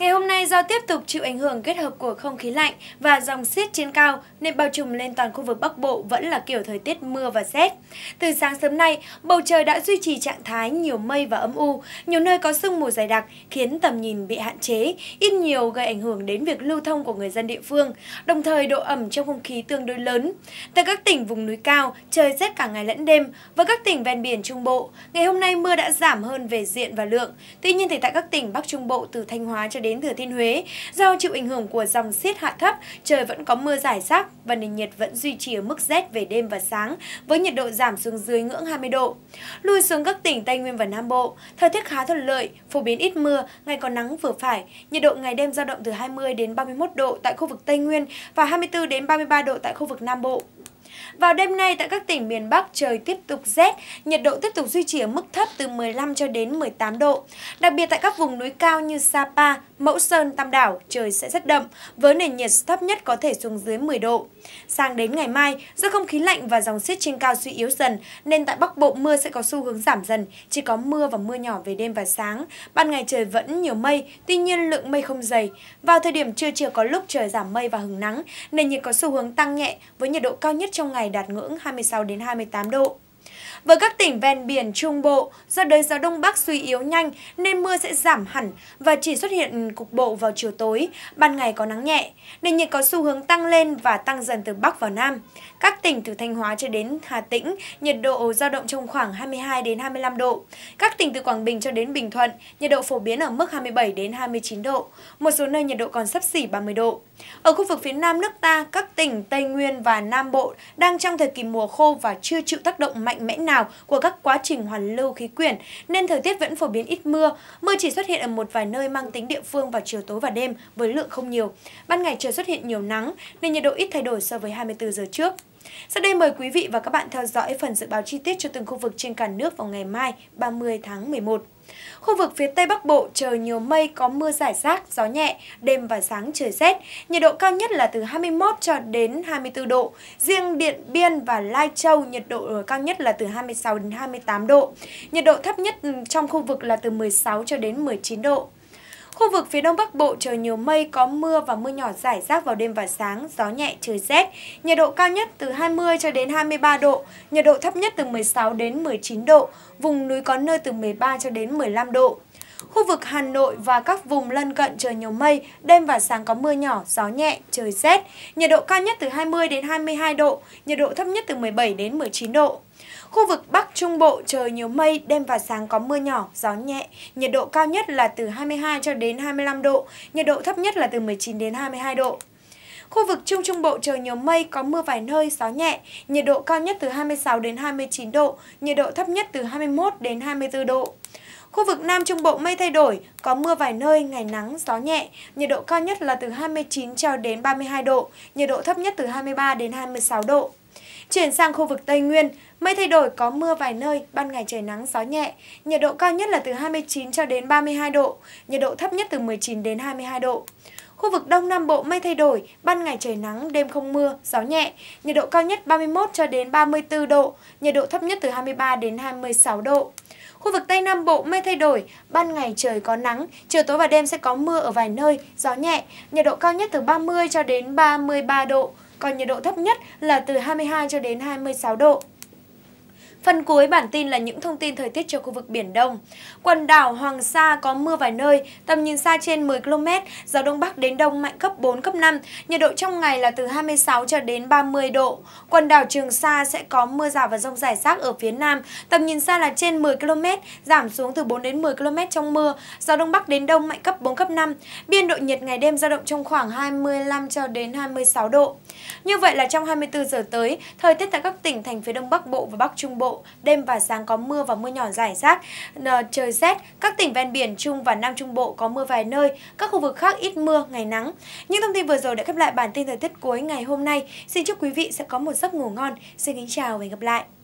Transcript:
Ngày hôm nay do tiếp tục chịu ảnh hưởng kết hợp của không khí lạnh và dòng xiết trên cao nên bao trùm lên toàn khu vực Bắc Bộ vẫn là kiểu thời tiết mưa và rét. Từ sáng sớm nay, bầu trời đã duy trì trạng thái nhiều mây và âm u, nhiều nơi có sương mù dày đặc khiến tầm nhìn bị hạn chế, ít nhiều gây ảnh hưởng đến việc lưu thông của người dân địa phương, đồng thời độ ẩm trong không khí tương đối lớn. Tại các tỉnh vùng núi cao, trời rét cả ngày lẫn đêm và các tỉnh ven biển Trung Bộ, ngày hôm nay mưa đã giảm hơn về diện và lượng. Tuy nhiên thì tại các tỉnh Bắc Trung Bộ từ Thanh Hóa cho đến đến Thừa Thiên Huế. Do chịu ảnh hưởng của dòng xiết hạ thấp, trời vẫn có mưa rải rác và nền nhiệt vẫn duy trì ở mức rét về đêm và sáng, với nhiệt độ giảm xuống dưới ngưỡng 20 độ. Lùi xuống các tỉnh Tây Nguyên và Nam Bộ, thời tiết khá thuận lợi, phổ biến ít mưa, ngày có nắng vừa phải, nhiệt độ ngày đêm dao động từ 20 đến 31 độ tại khu vực Tây Nguyên và 24 đến 33 độ tại khu vực Nam Bộ. Vào đêm nay tại các tỉnh miền Bắc trời tiếp tục rét, nhiệt độ tiếp tục duy trì ở mức thấp từ 15 cho đến 18 độ. Đặc biệt tại các vùng núi cao như Sapa, Mẫu Sơn, Tam Đảo trời sẽ rất đậm với nền nhiệt thấp nhất có thể xuống dưới 10 độ. Sang đến ngày mai, do không khí lạnh và dòng xiết trên cao suy yếu dần nên tại Bắc Bộ mưa sẽ có xu hướng giảm dần, chỉ có mưa và mưa nhỏ về đêm và sáng. Ban ngày trời vẫn nhiều mây, tuy nhiên lượng mây không dày. Vào thời điểm trưa chiều có lúc trời giảm mây và hứng nắng, nền nhiệt có xu hướng tăng nhẹ với nhiệt độ cao nhất trong ngày đạt ngưỡng 26 đến 28 độ. Với các tỉnh ven biển Trung Bộ, do đời gió Đông Bắc suy yếu nhanh nên mưa sẽ giảm hẳn và chỉ xuất hiện cục bộ vào chiều tối, ban ngày có nắng nhẹ. nên nhiệt có xu hướng tăng lên và tăng dần từ Bắc vào Nam. Các tỉnh từ Thanh Hóa cho đến Hà Tĩnh, nhiệt độ dao động trong khoảng 22 đến 25 độ. Các tỉnh từ Quảng Bình cho đến Bình Thuận, nhiệt độ phổ biến ở mức 27 đến 29 độ, một số nơi nhiệt độ còn sấp xỉ 30 độ. Ở khu vực phía Nam nước ta, các tỉnh Tây Nguyên và Nam Bộ đang trong thời kỳ mùa khô và chưa chịu tác động mạnh mẽ nào của các quá trình hoàn lưu khí quyển, nên thời tiết vẫn phổ biến ít mưa. Mưa chỉ xuất hiện ở một vài nơi mang tính địa phương vào chiều tối và đêm với lượng không nhiều. Ban ngày trời xuất hiện nhiều nắng nên nhiệt độ ít thay đổi so với 24 giờ trước. Sau đây mời quý vị và các bạn theo dõi phần dự báo chi tiết cho từng khu vực trên cả nước vào ngày mai 30 tháng 11. Khu vực phía Tây Bắc Bộ trời nhiều mây có mưa rải rác, gió nhẹ, đêm và sáng trời rét. Nhiệt độ cao nhất là từ 21 cho đến 24 độ. Riêng Điện Biên và Lai Châu nhiệt độ cao nhất là từ 26 đến 28 độ. Nhiệt độ thấp nhất ừ, trong khu vực là từ 16 cho đến 19 độ. Khu vực phía đông bắc bộ trời nhiều mây, có mưa và mưa nhỏ rải rác vào đêm và sáng, gió nhẹ, trời rét. Nhiệt độ cao nhất từ 20 cho đến 23 độ, nhiệt độ thấp nhất từ 16 đến 19 độ, vùng núi có nơi từ 13 cho đến 15 độ. Khu vực Hà Nội và các vùng lân cận trời nhiều mây, đêm và sáng có mưa nhỏ, gió nhẹ, trời rét. Nhiệt độ cao nhất từ 20 đến 22 độ, nhiệt độ thấp nhất từ 17 đến 19 độ. Khu vực Bắc Trung Bộ trời nhiều mây, đêm và sáng có mưa nhỏ, gió nhẹ, nhiệt độ cao nhất là từ 22 cho đến 25 độ, nhiệt độ thấp nhất là từ 19 đến 22 độ. Khu vực Trung Trung Bộ trời nhiều mây, có mưa vài nơi, gió nhẹ, nhiệt độ cao nhất từ 26 đến 29 độ, nhiệt độ thấp nhất từ 21 đến 24 độ. Khu vực Nam Trung Bộ mây thay đổi, có mưa vài nơi, ngày nắng, gió nhẹ, nhiệt độ cao nhất là từ 29 cho đến 32 độ, nhiệt độ thấp nhất từ 23 đến 26 độ. Chuyển sang khu vực Tây Nguyên, mây thay đổi có mưa vài nơi, ban ngày trời nắng gió nhẹ, nhiệt độ cao nhất là từ 29 cho đến 32 độ, nhiệt độ thấp nhất từ 19 đến 22 độ. Khu vực Đông Nam Bộ mây thay đổi, ban ngày trời nắng, đêm không mưa, gió nhẹ, nhiệt độ cao nhất 31 cho đến 34 độ, nhiệt độ thấp nhất từ 23 đến 26 độ. Khu vực Tây Nam Bộ mây thay đổi, ban ngày trời có nắng, chiều tối và đêm sẽ có mưa ở vài nơi, gió nhẹ, nhiệt độ cao nhất từ 30 cho đến 33 độ, còn nhiệt độ thấp nhất là từ 22 cho đến 26 độ. Phần cuối bản tin là những thông tin thời tiết cho khu vực Biển Đông. Quần đảo Hoàng Sa có mưa vài nơi, tầm nhìn xa trên 10 km, gió Đông Bắc đến Đông mạnh cấp 4, cấp 5, nhiệt độ trong ngày là từ 26 cho đến 30 độ. Quần đảo Trường Sa sẽ có mưa rào và rông rải rác ở phía Nam, tầm nhìn xa là trên 10 km, giảm xuống từ 4 đến 10 km trong mưa, gió Đông Bắc đến Đông mạnh cấp 4, cấp 5, biên độ nhiệt ngày đêm dao động trong khoảng 25 cho đến 26 độ. Như vậy là trong 24 giờ tới, thời tiết tại các tỉnh thành phía Đông Bắc Bộ và Bắc Trung Bộ đêm và sáng có mưa và mưa nhỏ rải rác, trời rét. Các tỉnh ven biển Trung và Nam Trung Bộ có mưa vài nơi, các khu vực khác ít mưa, ngày nắng. Những thông tin vừa rồi đã khép lại bản tin thời tiết cuối ngày hôm nay. Xin chúc quý vị sẽ có một giấc ngủ ngon. Xin kính chào và hẹn gặp lại.